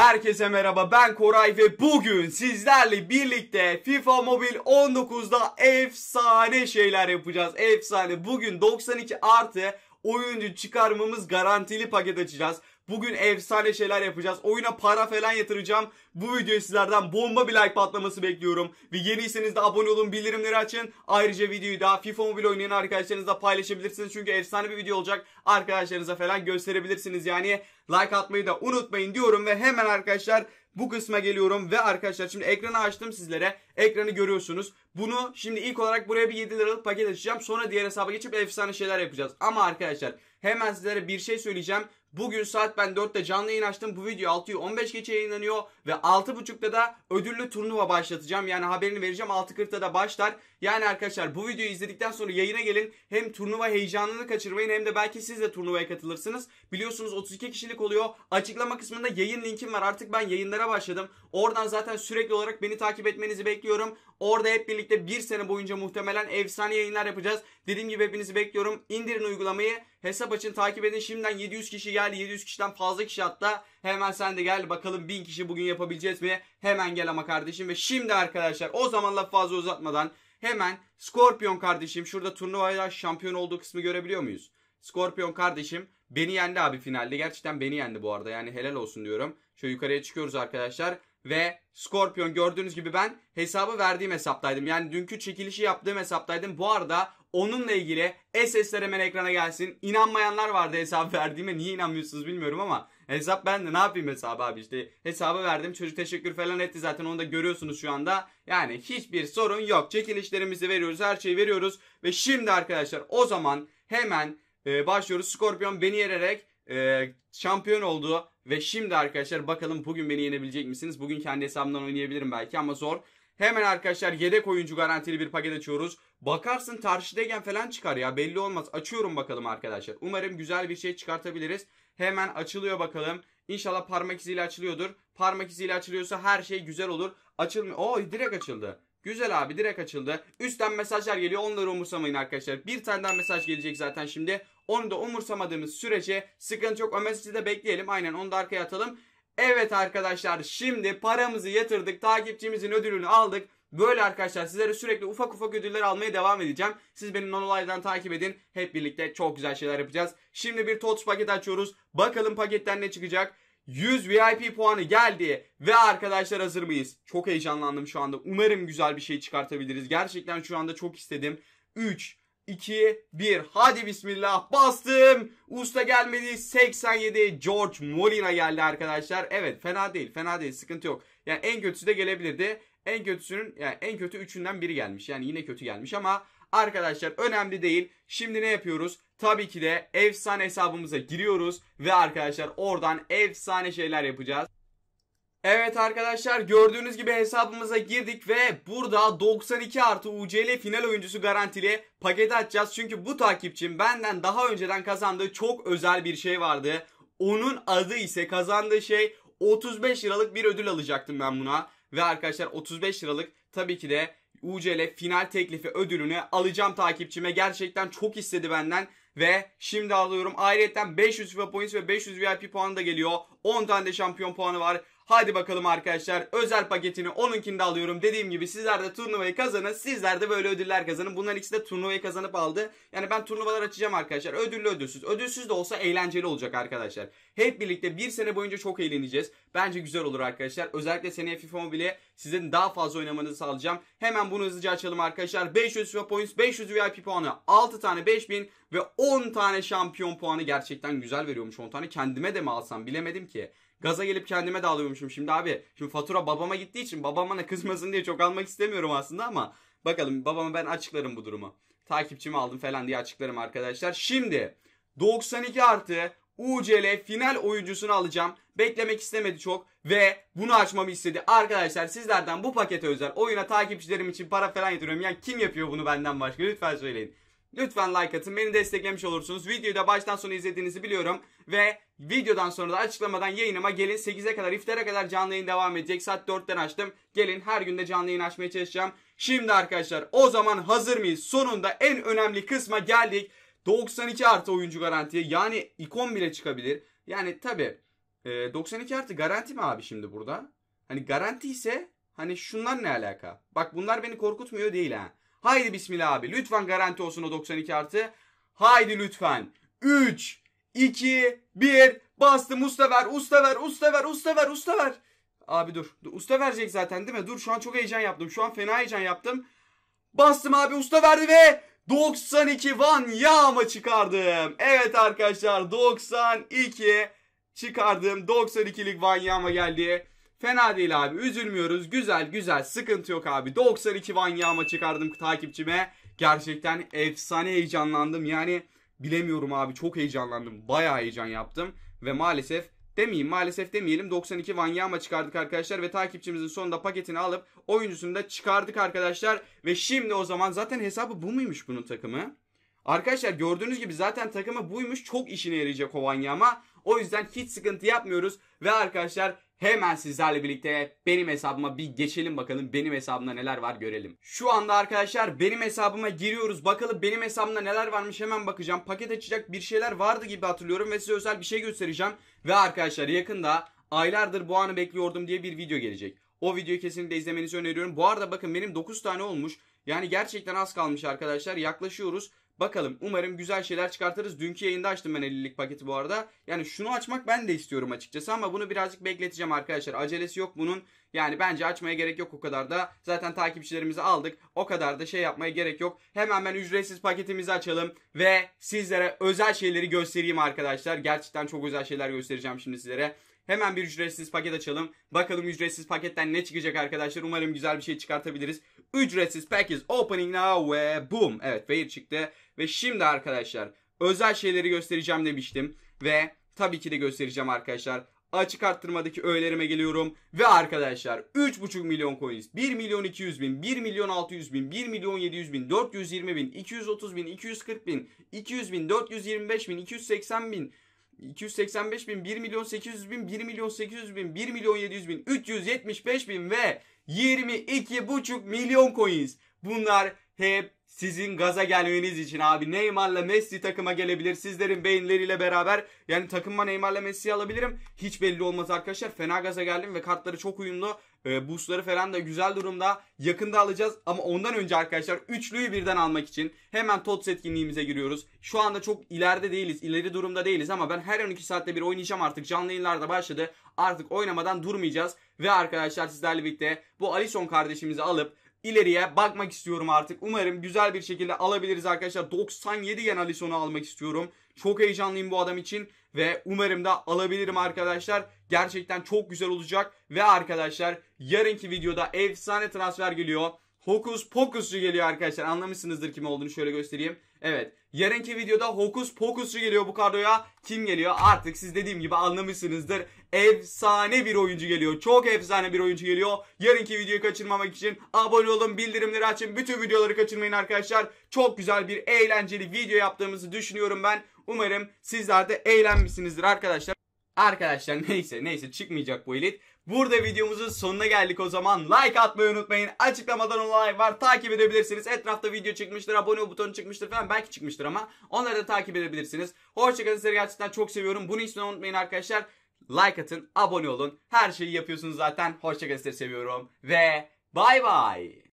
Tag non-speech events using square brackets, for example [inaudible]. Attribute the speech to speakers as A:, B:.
A: Herkese merhaba ben Koray ve bugün sizlerle birlikte FIFA Mobile 19'da efsane şeyler yapacağız. Efsane bugün 92 artı oyuncu çıkarmamız garantili paket açacağız. Bugün efsane şeyler yapacağız. Oyuna para falan yatıracağım. Bu videoyu sizlerden bomba bir like patlaması bekliyorum. Ve yeniyseniz de abone olun, bildirimleri açın. Ayrıca videoyu da FIFA Mobile oynayan arkadaşlarınızla paylaşabilirsiniz. Çünkü efsane bir video olacak. Arkadaşlarınıza falan gösterebilirsiniz. Yani like atmayı da unutmayın diyorum ve hemen arkadaşlar bu kısma geliyorum ve arkadaşlar şimdi ekranı açtım sizlere. Ekranı görüyorsunuz. Bunu şimdi ilk olarak buraya bir 7 liralık paket açacağım. Sonra diğer hesaba geçip efsane şeyler yapacağız. Ama arkadaşlar hemen sizlere bir şey söyleyeceğim. Bugün saat ben 4'te canlı yayın açtım. Bu video 6'yı 15 geçe yayınlanıyor ve 6.30'da da ödüllü turnuva başlatacağım. Yani haberini vereceğim 6.40'da da başlar. Yani arkadaşlar bu videoyu izledikten sonra yayına gelin. Hem turnuva heyecanını kaçırmayın hem de belki siz de turnuvaya katılırsınız. Biliyorsunuz 32 kişilik oluyor. Açıklama kısmında yayın linkim var. Artık ben yayınlara başladım. Oradan zaten sürekli olarak beni takip etmenizi bekliyorum. Orada hep birlikte bir sene boyunca muhtemelen efsane yayınlar yapacağız. Dediğim gibi hepinizi bekliyorum. İndirin uygulamayı. Hesap açın takip edin. Şimdiden 700 kişi geldi. 700 kişiden fazla kişi hatta. Hemen sen de gel bakalım 1000 kişi bugün yapabileceğiz mi? Hemen gel ama kardeşim. Ve şimdi arkadaşlar o zaman lafı fazla uzatmadan hemen Scorpion kardeşim şurada turnuvayla şampiyon olduğu kısmı görebiliyor muyuz? Scorpion kardeşim beni yendi abi finalde. Gerçekten beni yendi bu arada. Yani helal olsun diyorum. Şöyle yukarıya çıkıyoruz arkadaşlar. Ve Scorpion gördüğünüz gibi ben hesabı verdiğim hesaptaydım. Yani dünkü çekilişi yaptığım hesaptaydım. Bu arada Onunla ilgili SS'ler hemen ekrana gelsin. İnanmayanlar vardı hesap verdiğime. Niye inanmıyorsunuz bilmiyorum ama hesap bende ne yapayım hesabı abi işte. Hesabı verdim. Çocuk teşekkür falan etti zaten onu da görüyorsunuz şu anda. Yani hiçbir sorun yok. Çekilişlerimizi veriyoruz. Her şeyi veriyoruz. Ve şimdi arkadaşlar o zaman hemen e, başlıyoruz. Scorpion beni yererek e, şampiyon oldu. Ve şimdi arkadaşlar bakalım bugün beni yenebilecek misiniz? Bugün kendi hesabımdan oynayabilirim belki ama zor. Hemen arkadaşlar yedek oyuncu garantili bir paket açıyoruz. Bakarsın Tarşidegen falan çıkar ya belli olmaz. Açıyorum bakalım arkadaşlar. Umarım güzel bir şey çıkartabiliriz. Hemen açılıyor bakalım. İnşallah parmak iziyle açılıyordur. Parmak iziyle açılıyorsa her şey güzel olur. Açılmıyor. Oo direkt açıldı. Güzel abi direkt açıldı. Üstten mesajlar geliyor onları umursamayın arkadaşlar. Bir tane daha mesaj gelecek zaten şimdi. Onu da umursamadığımız sürece sıkıntı yok. O mesajı da bekleyelim. Aynen onu da arkaya atalım. Evet arkadaşlar şimdi paramızı yatırdık. Takipçimizin ödülünü aldık. Böyle arkadaşlar sizlere sürekli ufak ufak ödüller almaya devam edeceğim. Siz beni Nonolive'dan takip edin. Hep birlikte çok güzel şeyler yapacağız. Şimdi bir TOTS paket açıyoruz. Bakalım paketten ne çıkacak. 100 VIP puanı geldi ve arkadaşlar hazır mıyız? Çok heyecanlandım şu anda. Umarım güzel bir şey çıkartabiliriz. Gerçekten şu anda çok istedim. 3, 2, 1. Hadi bismillah bastım. Usta gelmedi. 87 George Molina geldi arkadaşlar. Evet fena değil. Fena değil. Sıkıntı yok. Yani en kötüsü de gelebilirdi. En kötüsünün yani en kötü üçünden biri gelmiş. Yani yine kötü gelmiş ama arkadaşlar önemli değil. Şimdi ne yapıyoruz? Tabii ki de efsane hesabımıza giriyoruz ve arkadaşlar oradan efsane şeyler yapacağız. Evet arkadaşlar gördüğünüz gibi hesabımıza girdik ve burada 92 artı UCL final oyuncusu garantili paketi açacağız. Çünkü bu takipçim benden daha önceden kazandığı çok özel bir şey vardı. Onun adı ise kazandığı şey 35 liralık bir ödül alacaktım ben buna. Ve arkadaşlar 35 liralık tabii ki de UCL final teklifi ödülünü alacağım takipçime. Gerçekten çok istedi benden ve şimdi alıyorum. Ayrıca 500 FIFA points ve 500 VIP puanı da geliyor. 10 tane de şampiyon puanı var. Hadi bakalım arkadaşlar özel paketini onunkinde alıyorum. Dediğim gibi sizler de turnuvayı kazanın. Sizler de böyle ödüller kazanın. Bunlar ikisi de turnuvayı kazanıp aldı. Yani ben turnuvalar açacağım arkadaşlar. Ödüllü ödülsüz. Ödülsüz de olsa eğlenceli olacak arkadaşlar. Hep birlikte bir sene boyunca çok eğleneceğiz. Bence güzel olur arkadaşlar. Özellikle seneye FIFA Mobile'ye sizin daha fazla oynamanızı sağlayacağım. Hemen bunu hızlıca açalım arkadaşlar. 500 FIFA Points, 500 VIP puanı, 6 tane 5000 ve 10 tane şampiyon puanı gerçekten güzel veriyormuş 10 tane. Kendime de mi alsam bilemedim ki. Gaza gelip kendime dağılıyormuşum. şimdi abi. Şimdi fatura babama gittiği için babam bana kızmasın diye çok almak istemiyorum aslında ama bakalım babama ben açıklarım bu durumu. Takipçimi aldım falan diye açıklarım arkadaşlar. Şimdi 92 artı UCL final oyuncusunu alacağım. Beklemek istemedi çok ve bunu açmamı istedi. Arkadaşlar sizlerden bu pakete özel oyuna takipçilerim için para falan yatırıyorum. Yani kim yapıyor bunu benden başka lütfen söyleyin. Lütfen like atın. Beni desteklemiş olursunuz. Videoyu da baştan sona izlediğinizi biliyorum. Ve videodan sonra da açıklamadan yayınıma gelin. 8'e kadar iftara kadar canlı yayın devam edecek. Saat 4'ten açtım. Gelin her günde canlı yayın açmaya çalışacağım. Şimdi arkadaşlar o zaman hazır mıyız? Sonunda en önemli kısma geldik. 92 artı oyuncu garantiye. Yani ikon bile çıkabilir. Yani tabi 92 e, artı garanti mi abi şimdi burada? Hani garanti ise hani şunlar ne alaka? Bak bunlar beni korkutmuyor değil ha. Haydi bismillah abi. Lütfen garanti olsun o 92 artı. Haydi lütfen. 3, 2, 1. Bastı Musta ver, Usta ver, Usta ver, Usta ver, Usta ver. Abi dur. Usta verecek zaten değil mi? Dur şu an çok heyecan yaptım. Şu an fena heyecan yaptım. Bastım abi usta verdi ve 92 Van Yağma çıkardım. Evet arkadaşlar 92 çıkardım. 92'lik Van Yağma geldi. Fena değil abi üzülmüyoruz. Güzel güzel sıkıntı yok abi. 92 Vanyama çıkardım takipçime. Gerçekten efsane heyecanlandım. Yani bilemiyorum abi çok heyecanlandım. Bayağı heyecan yaptım. Ve maalesef demeyeyim maalesef demeyelim 92 Vanyama çıkardık arkadaşlar ve takipçimizin sonunda paketini alıp oyuncusunu da çıkardık arkadaşlar. Ve şimdi o zaman zaten hesabı bu muymuş bunun takımı? Arkadaşlar gördüğünüz gibi zaten takımı buymuş çok işine yarayacak o Vanyama. O yüzden hiç sıkıntı yapmıyoruz ve arkadaşlar Hemen sizlerle birlikte benim hesabıma bir geçelim bakalım benim hesabımda neler var görelim. Şu anda arkadaşlar benim hesabıma giriyoruz bakalım benim hesabımda neler varmış hemen bakacağım. Paket açacak bir şeyler vardı gibi hatırlıyorum ve size özel bir şey göstereceğim. Ve arkadaşlar yakında aylardır bu anı bekliyordum diye bir video gelecek. O videoyu kesinlikle izlemenizi öneriyorum. Bu arada bakın benim 9 tane olmuş. Yani gerçekten az kalmış arkadaşlar yaklaşıyoruz Bakalım umarım güzel şeyler çıkartırız. Dünkü yayında açtım ben 50'lik paketi bu arada. Yani şunu açmak ben de istiyorum açıkçası ama bunu birazcık bekleteceğim arkadaşlar. Acelesi yok bunun. Yani bence açmaya gerek yok o kadar da. Zaten takipçilerimizi aldık. O kadar da şey yapmaya gerek yok. Hemen ben ücretsiz paketimizi açalım ve sizlere özel şeyleri göstereyim arkadaşlar. Gerçekten çok özel şeyler göstereceğim şimdi sizlere. Hemen bir ücretsiz paket açalım. Bakalım ücretsiz paketten ne çıkacak arkadaşlar. Umarım güzel bir şey çıkartabiliriz. Ücretsiz package opening now ve boom. Evet fair çıktı. Ve şimdi arkadaşlar özel şeyleri göstereceğim demiştim. Ve tabii ki de göstereceğim arkadaşlar. Açık arttırmadaki öğelerime geliyorum. Ve arkadaşlar 3.5 milyon coins, 1 milyon 200 bin, 1 milyon 600 bin, 1 milyon 700 bin, 420 bin, 230 bin, 240 bin, 200 bin, 425 bin, 280 bin, 285 bin, 1 milyon 800 bin, 1 milyon 800 bin, 1 milyon 700 bin, 375 bin ve 22,5 milyon coins. Bunlar hep sizin gaza gelmeniz için abi Neymar'la Messi takıma gelebilir. Sizlerin beyinleriyle beraber yani takımıma Neymar'la Messi'yi alabilirim. Hiç belli olmaz arkadaşlar. Fena gaza geldim ve kartları çok uyumlu. E, boostları falan da güzel durumda. Yakında alacağız ama ondan önce arkadaşlar üçlüyü birden almak için hemen TOTS etkinliğimize giriyoruz. Şu anda çok ileride değiliz. ileri durumda değiliz ama ben her 12 saatte bir oynayacağım artık. Canlı yayınlarda başladı. Artık oynamadan durmayacağız. Ve arkadaşlar sizlerle birlikte bu Alison kardeşimizi alıp ileriye bakmak istiyorum artık. Umarım güzel bir şekilde alabiliriz arkadaşlar. 97 gen Alisson'u almak istiyorum. Çok heyecanlıyım bu adam için ve umarım da alabilirim arkadaşlar. Gerçekten çok güzel olacak ve arkadaşlar yarınki videoda efsane transfer geliyor. Hokus Pokus'cu geliyor arkadaşlar. Anlamışsınızdır kim olduğunu şöyle göstereyim. Evet. Yarınki videoda Hokus Pokus'cu geliyor bu kadroya. Kim geliyor? Artık siz dediğim gibi anlamışsınızdır efsane bir oyuncu geliyor. Çok efsane bir oyuncu geliyor. Yarınki videoyu kaçırmamak için abone olun, bildirimleri açın. Bütün videoları kaçırmayın arkadaşlar. Çok güzel bir eğlenceli video yaptığımızı düşünüyorum ben. Umarım sizler de eğlenmişsinizdir arkadaşlar. Arkadaşlar [laughs] neyse neyse çıkmayacak bu elit. Burada videomuzun sonuna geldik o zaman. Like atmayı unutmayın. Açıklamadan olay var. Takip edebilirsiniz. Etrafta video çıkmıştır. Abone butonu çıkmıştır falan. Belki çıkmıştır ama. Onları da takip edebilirsiniz. Hoşçakalın. Sizleri gerçekten çok seviyorum. Bunu hiç unutmayın arkadaşlar like atın, abone olun. Her şeyi yapıyorsunuz zaten. Hoşçakalın sizleri seviyorum ve bye bye.